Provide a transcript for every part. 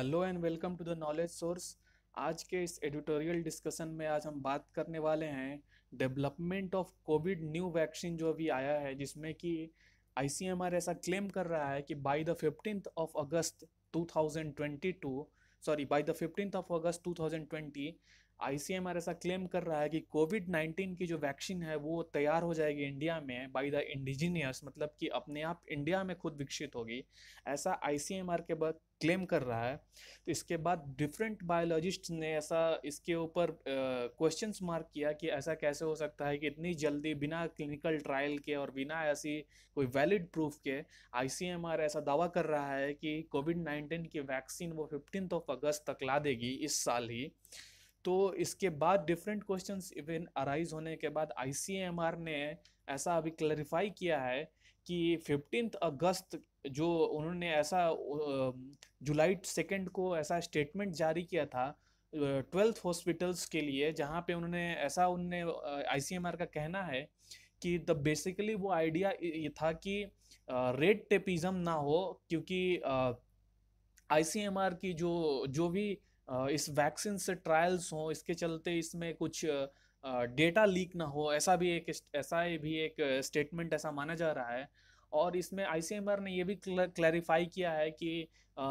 hello and welcome to the knowledge source आज के इस एडिटोरियल डिस्कशन में आज हम बात करने वाले हैं development of covid new vaccine जो अभी आया है जिसमें कि आई ऐसा क्लेम कर रहा है कि by the fifteen of August 2022 sorry by the fifteen of August 2020 आई ऐसा क्लेम कर रहा है कि कोविड नाइन्टीन की जो वैक्सीन है वो तैयार हो जाएगी इंडिया में बाई द इंडिजीनियस मतलब कि अपने आप इंडिया में खुद विकसित होगी ऐसा आई के बाद क्लेम कर रहा है तो इसके बाद डिफरेंट बायोलॉजिस्ट ने ऐसा इसके ऊपर क्वेश्चंस मार्क किया कि ऐसा कैसे हो सकता है कि इतनी जल्दी बिना क्लिनिकल ट्रायल के और बिना ऐसी कोई वैलिड प्रूफ के आईसीएमआर ऐसा दावा कर रहा है कि कोविड नाइन्टीन की वैक्सीन वो फिफ्टीन ऑफ अगस्त तक ला देगी इस साल ही तो इसके बाद डिफरेंट क्वेश्चंस इवन अराइज होने के बाद आई ने ऐसा अभी क्लरिफाई किया है कि फिफ्टीन अगस्त जो उन्होंने ऐसा जुलाई सेकेंड को ऐसा स्टेटमेंट जारी किया था ट्वेल्थ हॉस्पिटल्स के लिए जहाँ पे उन्होंने ऐसा उनने आई का कहना है कि द बेसिकली वो आइडिया ये था कि रेड टेपिज़म ना हो क्योंकि आई की जो जो भी इस वैक्सीन से ट्रायल्स हों इसके चलते इसमें कुछ डेटा लीक ना हो ऐसा भी एक ऐसा भी एक स्टेटमेंट ऐसा माना जा रहा है और इसमें आई ने यह भी क्लैरिफाई किया है कि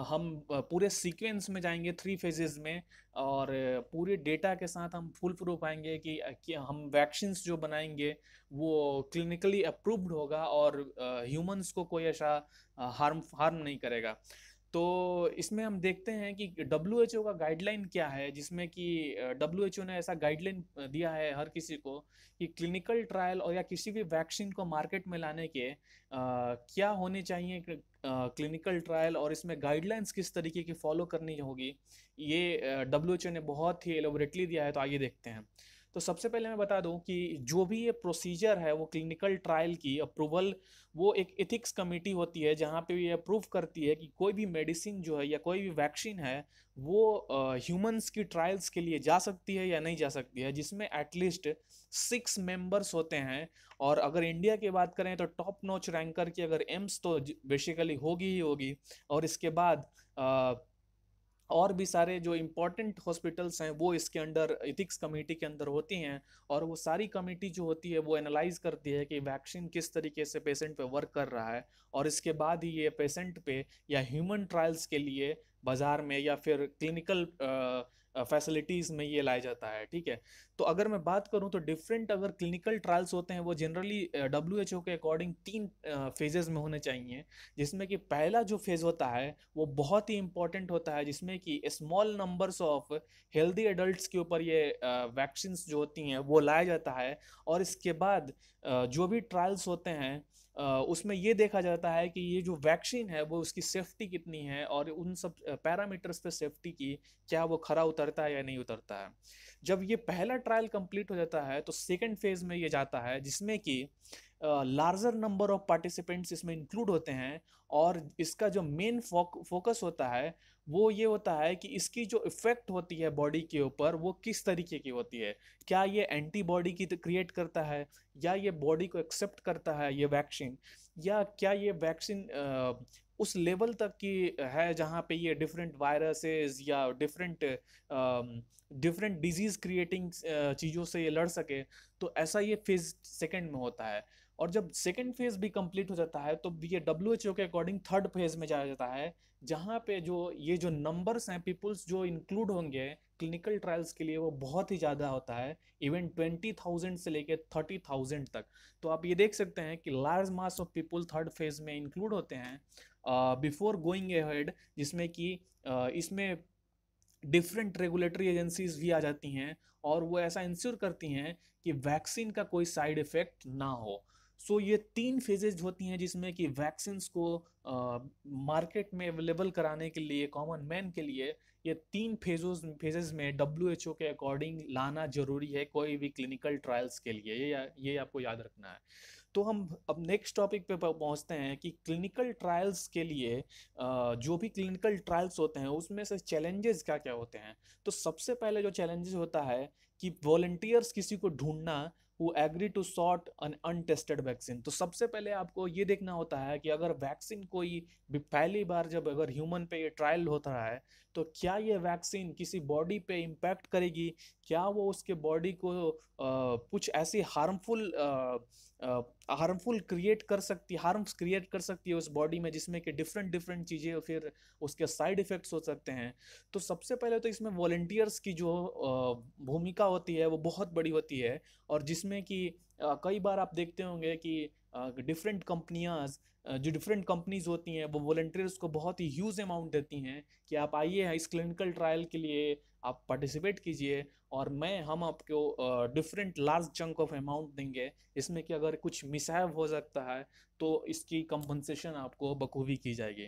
हम पूरे सीक्वेंस में जाएंगे थ्री फेजेस में और पूरे डेटा के साथ हम फुल प्रूफ आएंगे कि, कि हम वैक्सीन जो बनाएंगे वो क्लिनिकली अप्रूव्ड होगा और ह्यूमंस को कोई ऐसा हार्म हार्म नहीं करेगा तो इसमें हम देखते हैं कि डब्ल्यू एच ओ का गाइडलाइन क्या है जिसमें कि डब्ल्यू एच ओ ने ऐसा गाइडलाइन दिया है हर किसी को कि क्लिनिकल ट्रायल और या किसी भी वैक्सीन को मार्केट में लाने के आ, क्या होने चाहिए क्लिनिकल ट्रायल और इसमें गाइडलाइंस किस तरीके की फॉलो करनी होगी ये डब्ल्यू एच ओ ने बहुत ही एलोबरेटली दिया है तो आइए देखते हैं तो सबसे पहले मैं बता दूं कि जो भी ये प्रोसीजर है वो क्लिनिकल ट्रायल की अप्रूवल वो एक इथिक्स कमेटी होती है जहाँ पे ये अप्रूव करती है कि कोई भी मेडिसिन जो है या कोई भी वैक्सीन है वो ह्यूमंस की ट्रायल्स के लिए जा सकती है या नहीं जा सकती है जिसमें एटलीस्ट सिक्स मेंबर्स होते हैं और अगर इंडिया की बात करें तो टॉप नोच रैंकर की अगर एम्स तो बेसिकली होगी ही होगी और इसके बाद आ, और भी सारे जो इम्पोर्टेंट हॉस्पिटल्स हैं वो इसके अंडर इथिक्स कमेटी के अंदर होती हैं और वो सारी कमेटी जो होती है वो एनालाइज करती है कि वैक्सीन किस तरीके से पेशेंट पे वर्क कर रहा है और इसके बाद ही ये पेशेंट पे या ह्यूमन ट्रायल्स के लिए बाज़ार में या फिर क्लिनिकल फैसिलिटीज़ में ये लाया जाता है ठीक है तो अगर मैं बात करूँ तो डिफरेंट अगर क्लिनिकल ट्रायल्स होते हैं वो जनरली डब्ल्यू एच ओ के अकॉर्डिंग तीन फेजेज़ में होने चाहिए जिसमें कि पहला जो फेज़ होता है वो बहुत ही इंपॉर्टेंट होता है जिसमें कि small numbers of healthy adult के ऊपर ये वैक्सीन्स जो होती हैं वो लाया जाता है और इसके बाद जो भी ट्रायल्स होते हैं उसमें ये देखा जाता है कि ये जो वैक्सीन है वो उसकी सेफ्टी कितनी है और उन सब पैरामीटर्स पे सेफ्टी की क्या वो खरा उतरता है या नहीं उतरता है जब ये पहला ट्रायल कंप्लीट हो जाता है तो सेकेंड फेज़ में ये जाता है जिसमें कि लार्जर नंबर ऑफ पार्टिसिपेंट्स इसमें इंक्लूड होते हैं और इसका जो मेन फोकस होता है वो ये होता है कि इसकी जो इफ़ेक्ट होती है बॉडी के ऊपर वो किस तरीके की होती है क्या ये एंटीबॉडी की क्रिएट करता है या ये बॉडी को एक्सेप्ट करता है ये वैक्सीन या क्या ये वैक्सीन उस लेवल तक की है जहाँ पे ये डिफरेंट वायरसेस या डिफरेंट डिफरेंट डिजीज़ क्रिएटिंग चीज़ों से ये लड़ सके तो ऐसा ये फेज सेकेंड में होता है और जब सेकेंड फेज भी कंप्लीट हो जाता है तो ये डब्ल्यू एच ओ के अकॉर्डिंग थर्ड फेज में जाया जाता है जहाँ पे जो ये जो नंबर्स हैं पीपल्स जो इंक्लूड होंगे क्लिनिकल ट्रायल्स के लिए वो बहुत ही ज़्यादा होता है इवन ट्वेंटी थाउजेंड से लेके थर्टी थाउजेंड तक तो आप ये देख सकते हैं कि large mass of people third phase में इंक्लूड होते हैं बिफोर गोइंग ए हेड जिसमें कि uh, इसमें डिफरेंट रेगुलेटरी एजेंसीज भी आ जाती हैं और वो ऐसा इंश्योर करती हैं कि वैक्सीन का कोई साइड इफ़ेक्ट ना हो सो ये तीन फेजेज होती हैं जिसमें कि वैक्सीन्स को मार्केट में अवेलेबल कराने के लिए कॉमन मैन के लिए ये तीन फेजोज फेजेज में डब्ल्यू एच ओ के अकॉर्डिंग लाना जरूरी है कोई भी क्लिनिकल ट्रायल्स के लिए ये ये आपको याद रखना है तो हम अब नेक्स्ट टॉपिक पे पहुंचते हैं कि क्लिनिकल ट्रायल्स के लिए जो भी क्लिनिकल ट्रायल्स होते हैं उसमें से चैलेंजेस क्या क्या होते हैं तो सबसे पहले जो चैलेंजेस होता है कि वॉल्टियर्स किसी को ढूंढना who agree to sort an untested vaccine तो सबसे पहले आपको ये देखना होता है कि अगर वैक्सीन कोई पहली बार जब अगर ह्यूमन पे ये ट्रायल होता है तो क्या ये वैक्सीन किसी बॉडी पे इम्पैक्ट करेगी क्या वो उसके बॉडी को आ, कुछ ऐसी हार्मफुल हार्मफुल क्रिएट कर सकती है हार्म क्रिएट कर सकती है उस बॉडी में जिसमें कि डिफरेंट डिफरेंट चीज़ें फिर उसके साइड इफ़ेक्ट्स हो सकते हैं तो सबसे पहले तो इसमें वॉल्टियर्स की जो भूमिका होती है वो बहुत बड़ी होती है और जिसमें कि कई बार आप देखते होंगे कि डिफरेंट कंपनियाज जो डिफरेंट कंपनीज होती हैं वो वॉल्टियर्स को बहुत ही ह्यूज अमाउंट देती हैं कि आप आइए इस क्लिनिकल ट्रायल के लिए आप पार्टिसिपेट कीजिए और मैं हम आपको different large chunk of amount देंगे इसमें कि अगर कुछ मिसहैव हो सकता है तो इसकी कंपनसेशन आपको बखूबी की जाएगी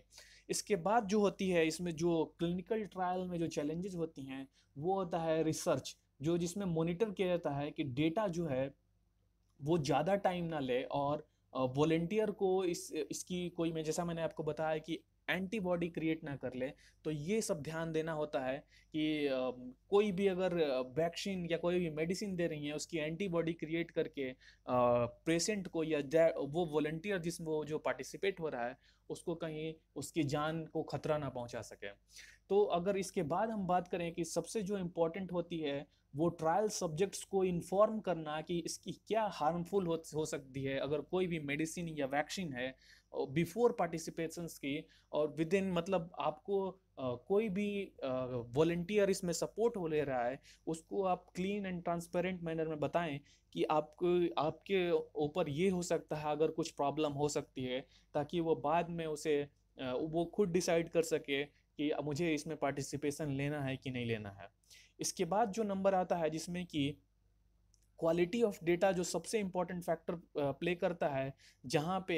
इसके बाद जो होती है इसमें जो क्लिनिकल ट्रायल में जो चैलेंजेस होती हैं वो होता है रिसर्च जो जिसमें मोनिटर किया जाता है कि डेटा जो है वो ज़्यादा टाइम ना ले और वॉल्टियर को इस इसकी कोई मैं जैसा मैंने आपको बताया कि एंटीबॉडी क्रिएट ना कर ले तो ये सब ध्यान देना होता है कि कोई भी अगर वैक्सीन या कोई भी मेडिसिन दे रही है उसकी एंटीबॉडी क्रिएट करके पेशेंट को या वो वॉलेंटियर जिसमें वो जो पार्टिसिपेट हो रहा है उसको कहीं उसकी जान को खतरा ना पहुंचा सके तो अगर इसके बाद हम बात करें कि सबसे जो इम्पोर्टेंट होती है वो ट्रायल सब्जेक्ट्स को इन्फॉर्म करना कि इसकी क्या हार्मफुल हो सकती है अगर कोई भी मेडिसिन या वैक्सीन है बिफोर पार्टिसिपेशंस की और विद इन मतलब आपको कोई भी वॉल्टियर इसमें सपोर्ट हो ले रहा है उसको आप क्लीन एंड ट्रांसपेरेंट मैनर में बताएं कि आपको आपके ऊपर ये हो सकता है अगर कुछ प्रॉब्लम हो सकती है ताकि वो बाद में उसे वो खुद डिसाइड कर सके कि मुझे इसमें पार्टिसिपेशन लेना है कि नहीं लेना है इसके बाद जो नंबर आता है जिसमें कि क्वालिटी ऑफ डेटा जो सबसे इम्पोर्टेंट फैक्टर प्ले करता है जहाँ पे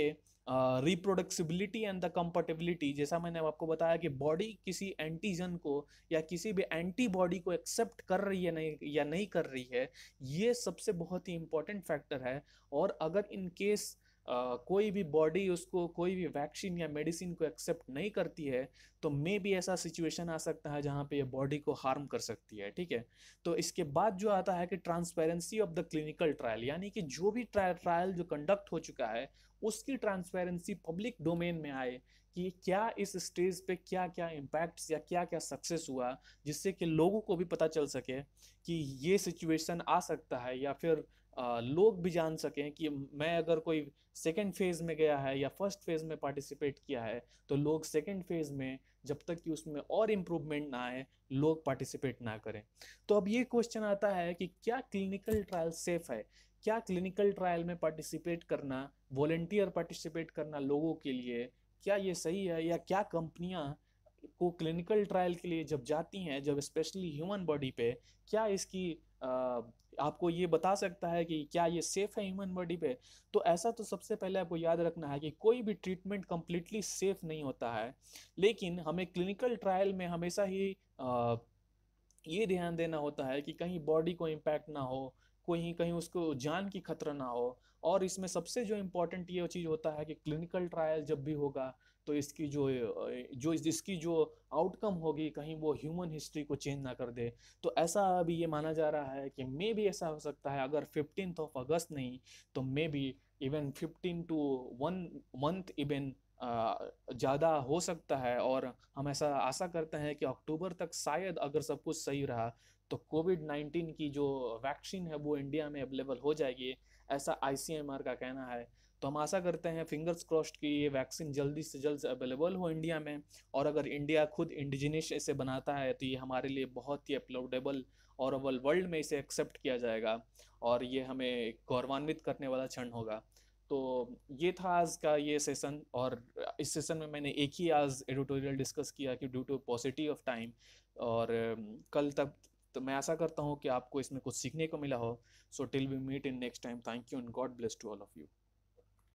रिप्रोडक्सिबिलिटी एंड द कंपर्टेबिलिटी जैसा मैंने आपको बताया कि बॉडी किसी एंटीजन को या किसी भी एंटीबॉडी को एक्सेप्ट कर रही है नहीं या नहीं कर रही है ये सबसे बहुत ही इंपॉर्टेंट फैक्टर है और अगर इन केस कोई भी बॉडी उसको कोई भी वैक्सीन या मेडिसिन को एक्सेप्ट नहीं करती है तो मे भी ऐसा सिचुएशन आ सकता है जहाँ पे ये बॉडी को हार्म कर सकती है ठीक है तो इसके बाद जो आता है कि transparency of the clinical trial यानी कि जो भी ट्रायल जो कंडक्ट हो चुका है उसकी ट्रांसपेरेंसी पब्लिक डोमेन में आए कि क्या इस स्टेज पे क्या क्या इम्पैक्ट्स या क्या क्या सक्सेस हुआ जिससे कि लोगों को भी पता चल सके कि ये सिचुएशन आ सकता है या फिर लोग भी जान सकें कि मैं अगर कोई सेकेंड फेज़ में गया है या फर्स्ट फेज़ में पार्टिसिपेट किया है तो लोग सेकेंड फेज़ में जब तक कि उसमें और इम्प्रूवमेंट ना आए लोग पार्टिसिपेट ना करें तो अब ये क्वेश्चन आता है कि क्या क्लिनिकल ट्रायल सेफ़ है क्या क्लिनिकल ट्रायल में पार्टिसिपेट करना वॉल्टियर पार्टिसिपेट करना लोगों के लिए क्या ये सही है या क्या कंपनियाँ को क्लिनिकल ट्रायल के लिए जब जाती हैं जब स्पेशली ह्यूमन बॉडी पे क्या इसकी आपको ये बता सकता है कि क्या ये सेफ़ है ह्यूमन बॉडी पे तो ऐसा तो सबसे पहले आपको याद रखना है कि कोई भी ट्रीटमेंट कम्प्लीटली सेफ़ नहीं होता है लेकिन हमें क्लिनिकल ट्रायल में हमेशा ही ये ध्यान देना होता है कि कहीं बॉडी को इम्पैक्ट ना हो कहीं कहीं उसको जान की खतरा ना हो और इसमें सबसे जो इम्पोर्टेंट ये चीज़ होता है कि क्लिनिकल ट्रायल जब भी होगा तो इसकी जो जो इसकी जो आउटकम होगी कहीं वो ह्यूमन हिस्ट्री को चेंज ना कर दे तो ऐसा अभी ये माना जा रहा है कि मे भी ऐसा हो सकता है अगर फिफ्टीन ऑफ अगस्त नहीं तो मे भी even fifteen to one month even ज़्यादा हो सकता है और हम ऐसा आशा करते हैं कि अक्टूबर तक शायद अगर सब कुछ सही रहा तो कोविड नाइन्टीन की जो वैक्सीन है वो इंडिया में अवेलेबल हो जाएगी ऐसा आई का कहना है तो हम आशा करते हैं फिंगर्स क्रॉस्ड कि ये वैक्सीन जल्दी से जल्द अवेलेबल हो इंडिया में और अगर इंडिया खुद इंडिजिनियस इसे बनाता है तो ये हमारे लिए बहुत ही अपलोडेबल और अवल वर्ल्ड में इसे एक्सेप्ट किया जाएगा और ये हमें गौरवान्वित करने वाला क्षण होगा तो ये था आज का ये सेशन और इस सेशन में मैंने एक ही आज एडिटोरियल डिस्कस किया कि due to positive of time और um, कल तक तो मैं ऐसा करता हूँ कि आपको इसमें कुछ सीखने को मिला हो so till we meet in next time thank you and God bless to all of you